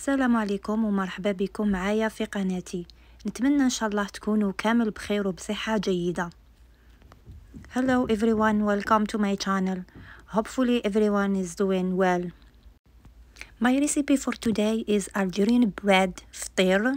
السلام عليكم ومرحبا بكم معايا في قناتي نتمنى ان شاء الله تكونوا كامل بخير وبصحه جيده hello everyone welcome to my channel hopefully everyone is doing well my recipe for today is algerine bread فطير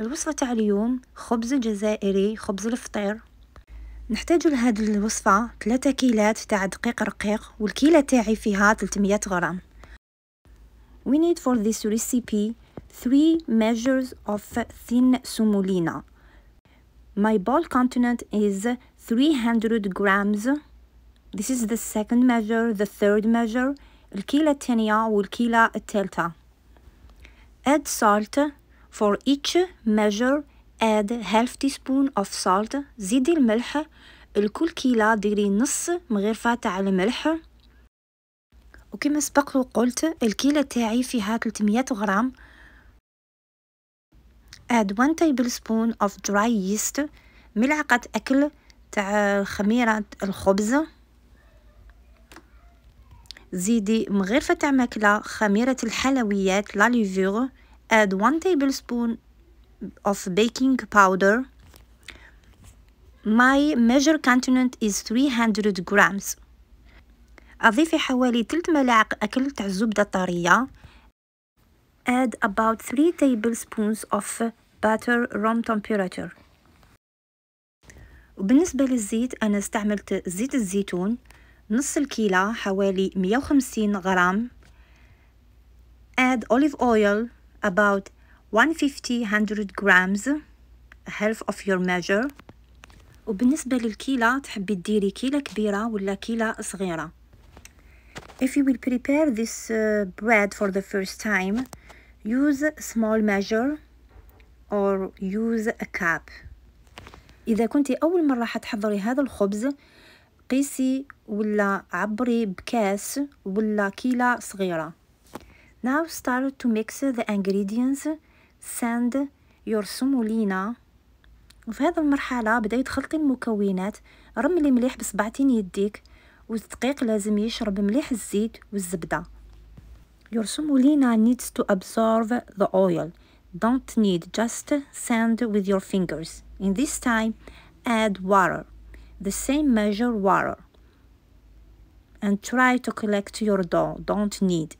الوصفه تاع اليوم خبز جزائري خبز الفطير نحتاج لهاد الوصفة 3 كيلات تاع دقيق رقيق والكيلة تاعي فيها 300 غرام We need for this recipe 3 measures of thin sumulina. My bowl content is 300 grams. This is the second measure, the third measure. الكيلة الثانية والكيلة الثالثة. Add salt for each measure add half teaspoon of salt زيدي الملح لكل كيلة ديري نص مغرفة تاع الملح وكما سبق وقلت الكيلة تاعي فيها 300 غرام add 1 tablespoon of dry yeast ملعقة أكل تاع خميرة الخبز زيدي مغرفة تاع ماكلة خميرة الحلويات لا ليفور add 1 tablespoon of baking powder My measure continent is 300 grams. أضيفي حوالي 3 ملاعق أكل تاع الزبدة الطرية add about 3 tablespoons of butter room temperature وبالنسبة للزيت أنا استعملت زيت الزيتون نص الكيلة حوالي 150 غرام add olive oil about 150-100 grams half of your measure وبالنسبة للكيلة تحبي تديري كيلة كبيرة ولا كيلة صغيرة If you will prepare this uh, bread for the first time, use small measure or use a cup. إذا كنت أول مرة حتحضري هذا الخبز قيسي ولا عبري بكاس ولا كيلة صغيرة. Now start to mix the ingredients. send your semolina. وفي هذه المرحلة بدأي تخلطي المكونات رملي مليح بصبعتين يديك والدقيق لازم يشرب مليح الزيت والزبدة يرسم لينا needs to absorb the oil don't need just sand with your fingers in this time add water the same measure water and try to collect your dough don't need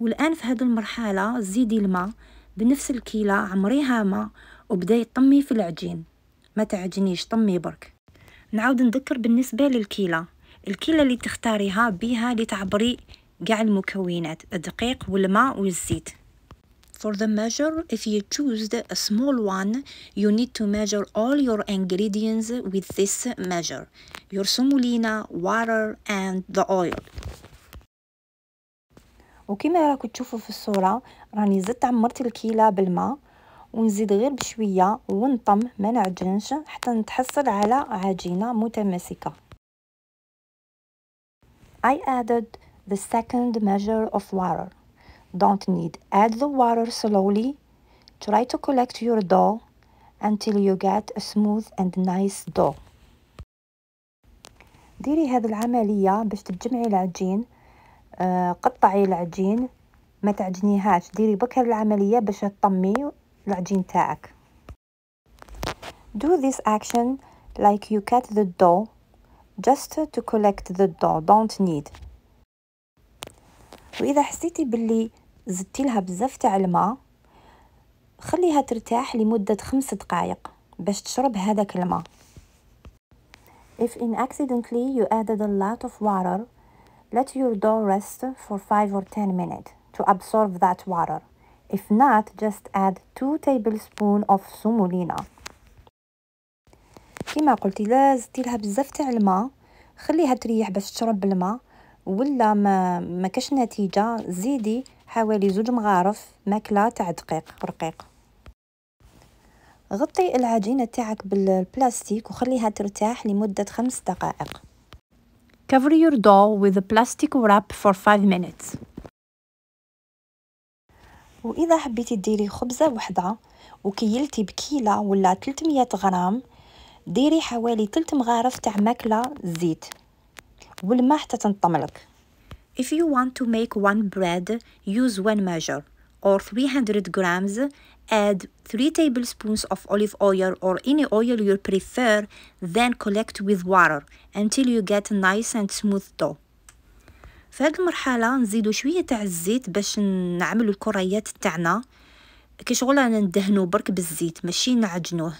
والآن في هذه المرحلة زيدي الماء بنفس الكيلة عمريها ماء وبدأي طمي في العجين ما تعجنيش طمي برك نعود نذكر بالنسبة للكيلة الكيلة اللي تختاريها بها لتعبري كاع المكونات الدقيق والماء والزيت For the measure, if you choose a small one, you need to measure all your ingredients with this measure. Your semolina, water and the oil. وكما راكو تشوفوا في الصورة راني زدت عمرت الكيلة بالماء ونزيد غير بشوية ونطم ما نعجنش حتى نتحصل على عجينة متماسكة I added the second measure of water. Don't need. Add the water slowly. Try to collect your dough until you get a smooth and nice dough. ديري هذه العملية باش تجمعي العجين آه قطعي العجين ما تعجنيهاش ديري بك هذه العملية باش تطمي العجين تاعك Do this action like you cut the dough just to collect the dough don't need واذا حسيتي باللي زدتي لها بزاف تاع الماء خليها ترتاح لمده خمس دقائق باش تشرب هذاك الماء If in accidentally you added a lot of water, let your dough rest for 5 or 10 minutes to absorb that water. If not, just add 2 tablespoons of semolina. كيما قلتي لا زدتي لها بزاف تاع الماء خليها تريح باش تشرب الماء ولا ما ما كاش نتيجه زيدي حوالي زوج مغارف ماكله تاع دقيق رقيق غطي العجينه تاعك بالبلاستيك وخليها ترتاح لمده خمس دقائق cover your dough with a plastic wrap for 5 minutes واذا حبيتي ديري خبزه وحده وكيلتي بكيله ولا 300 غرام ديري حوالي تلت مغارف تاع ماكله زيت والماء حتى لك If you want to make one bread, use one measure or 300 grams. Add 3 tablespoons of olive oil or any oil you prefer, then collect with water until you get a nice and smooth dough. في هذه المرحله نزيدو شويه تاع الزيت باش نعملو الكريات تاعنا كي شغل ندهنوا ندهنو برك بالزيت ماشي نعجنوه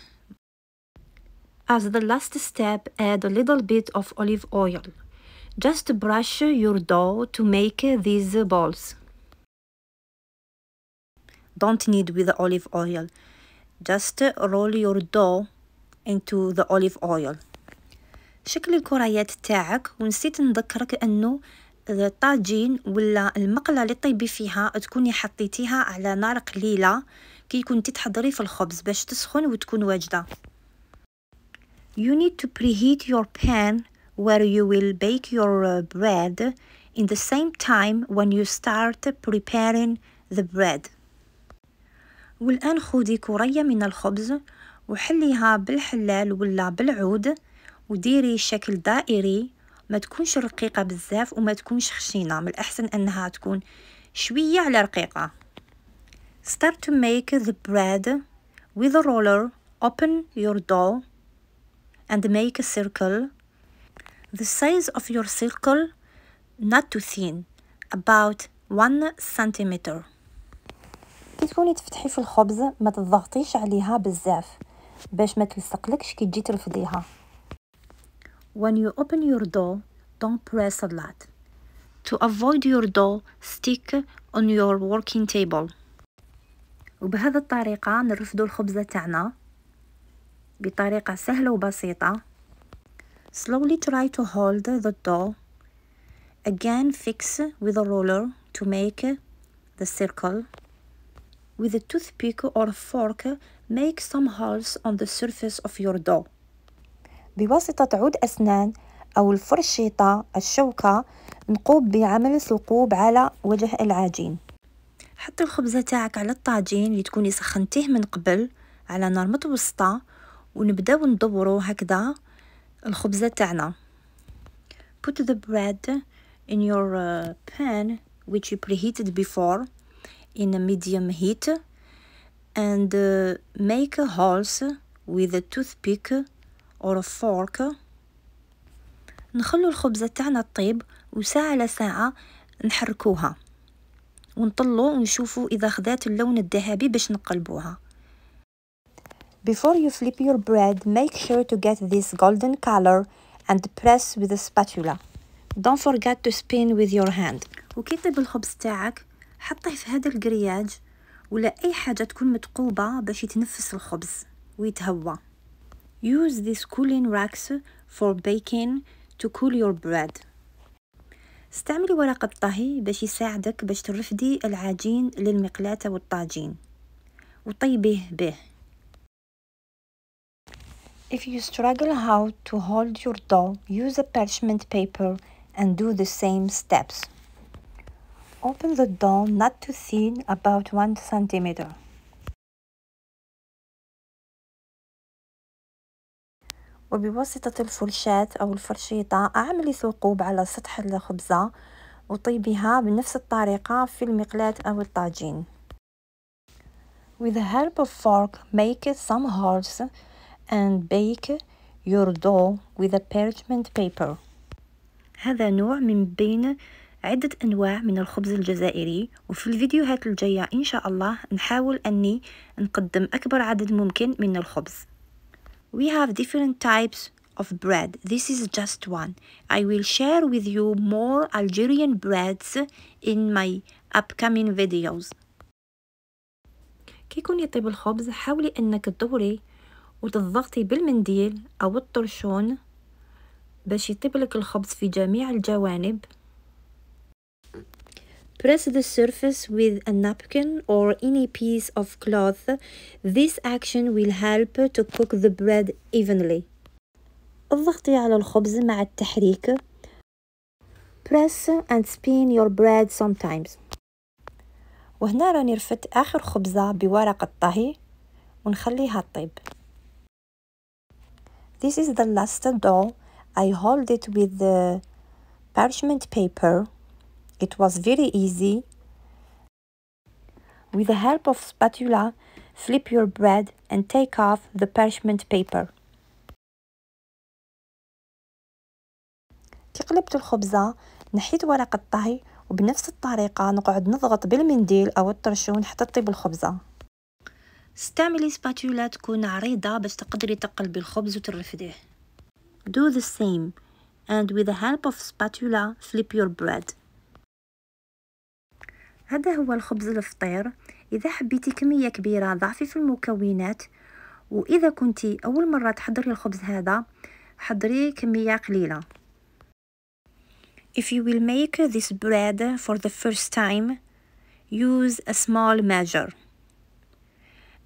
As the last step, add a little bit of olive oil. Just brush your dough to make these balls. Don't knead with the olive oil. Just roll your dough into the olive oil. شكل الكريات تاعك ونسيت نذكرك انه الطاجين ولا المقله اللي طيبي فيها تكوني حطيتيها على نار قليله كي كنتي تحضري في الخبز باش تسخن وتكون واجده You need to preheat your pan where you will bake your bread in the same time when you start preparing the bread. والآن خودي كرية من الخبز وحليها بالحلال ولا بالعود وديري شكل دائري ما تكونش رقيقة بزاف وما تكونش خشينة من الأحسن أنها تكون شوية على رقيقة Start to make the bread with a roller open your dough and make a circle. The size of your circle not too thin, about one centimeter. كي تكوني تفتحي في الخبز ما تضغطيش عليها بزاف باش ما تلصقلكش كي تجي ترفضيها. When you open your dough, don't press a lot. To avoid your dough, stick on your working table. وبهذا الطريقة نرفدو الخبزة تاعنا بطريقة سهلة وبسيطة slowly try to hold the dough again fix with a roller to make the circle with a toothpick or a fork make some holes on the surface of your dough بواسطة عود أسنان أو الفرشيطة الشوكة نقوم بعمل ثقوب على وجه العجين حط الخبزة تاعك على الطاجين اللي تكوني سخنتيه من قبل على نار متوسطة ونبداو ندورو هكذا الخبزه تاعنا put the bread in your uh, pan which you preheated before in a medium heat and uh, make holes with a toothpick or a fork نخلو الخبزة تاعنا طيب وساعة لساعة نحركوها ونطلو ونشوفو إذا خذات اللون الذهبي باش نقلبوها Before you flip your bread, make sure to get this golden color and press with a spatula. Don't forget to spin with your hand. وكي طيب الخبز تاعك حطيه في هذا الكرياج ولا اي حاجه تكون متقوبه باش يتنفس الخبز ويتهوى use these cooling racks for baking to cool your bread استعملي ورق الطهي باش يساعدك باش ترفدي العجين للمقلاة والطاجين وطيبيه به If you struggle how to hold your doll, use a parchment paper and do the same steps. Open the doll not too thin, about 1 centimeter. وبواسطة أو الفرشيطة أعملي ثقوب على سطح الخبزة وطيبها بنفس الطريقة في المقلاة أو الطاجين. With the help of fork, make some holes and bake your dough with a parchment paper هذا نوع من بين عدة أنواع من الخبز الجزائري وفي الفيديوهات الجاية إن شاء الله نحاول أني نقدم أكبر عدد ممكن من الخبز We have different types of bread. This is just one. I will share with you more Algerian breads in my upcoming videos. كيكون يطيب الخبز حاولي أنك تدوري وتضغطي بالمنديل أو الطرشون باش يطيب لك الخبز في جميع الجوانب Press the surface with a napkin or any piece of cloth. This action will help to cook the bread evenly. اضغطي على الخبز مع التحريك. Press and spin your bread sometimes. وهنا راني رفت آخر خبزة بورق الطهي ونخليها طيب This is the last doll. I hold it with the parchment paper. It was very easy. With the help of spatula, flip your bread and take off the parchment paper. كي قلبت الخبزة نحيت ورق الطهي وبنفس الطريقة نقعد نضغط بالمنديل أو الطرشون حتى تطيب الخبزة استعملي سباتولا تكون عريضة باش تقدري تقلبي الخبز وترفديه Do the same and with the help of spatula flip your bread هذا هو الخبز الفطير إذا حبيتي كمية كبيرة ضعفي في المكونات وإذا كنتي أول مرة تحضري الخبز هذا حضري كمية قليلة If you will make this bread for the first time use a small measure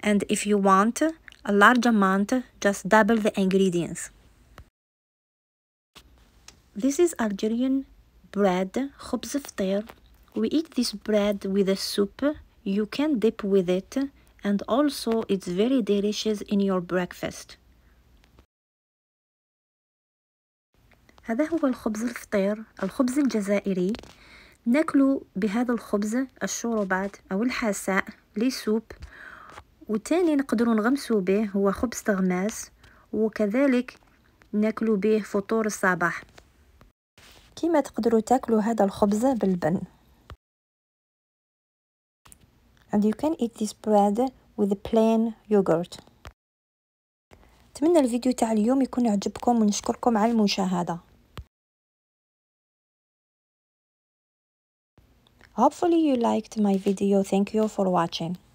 and if you want a large amount, just double the ingredients. This is Algerian bread, khubz ftir. We eat this bread with a soup. You can dip with it and also it's very delicious in your breakfast. هذا هو الخبز الفطير الخبز الجزائري ناكله بهذا الخبز الشوربات أو الحساء لسوب والتاني نقدروا نغمسوا به هو خبز تغماس وكذلك ناكلوا به فطور الصباح كيما تقدروا تاكلوا هذا الخبز بالبن and you can eat this bread with plain yogurt نتمنى الفيديو تاع اليوم يكون عجبكم ونشكركم على المشاهده Hopefully you liked my video. Thank you for watching.